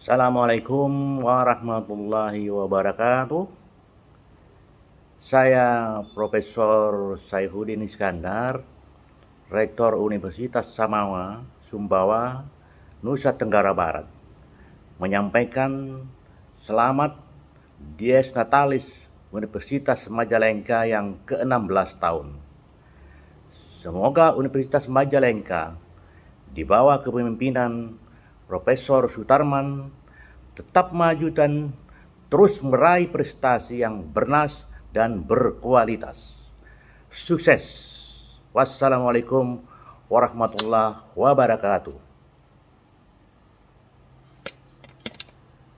Assalamualaikum warahmatullahi wabarakatuh. Saya Profesor Saifuddin Iskandar, Rektor Universitas Samawa, Sumbawa, Nusa Tenggara Barat, menyampaikan selamat Dies Natalis Universitas Majalengka yang ke-16 tahun. Semoga Universitas Majalengka di bawah kepemimpinan Profesor Sutarman tetap maju dan terus meraih prestasi yang bernas dan berkualitas. Sukses. Wassalamualaikum warahmatullahi wabarakatuh.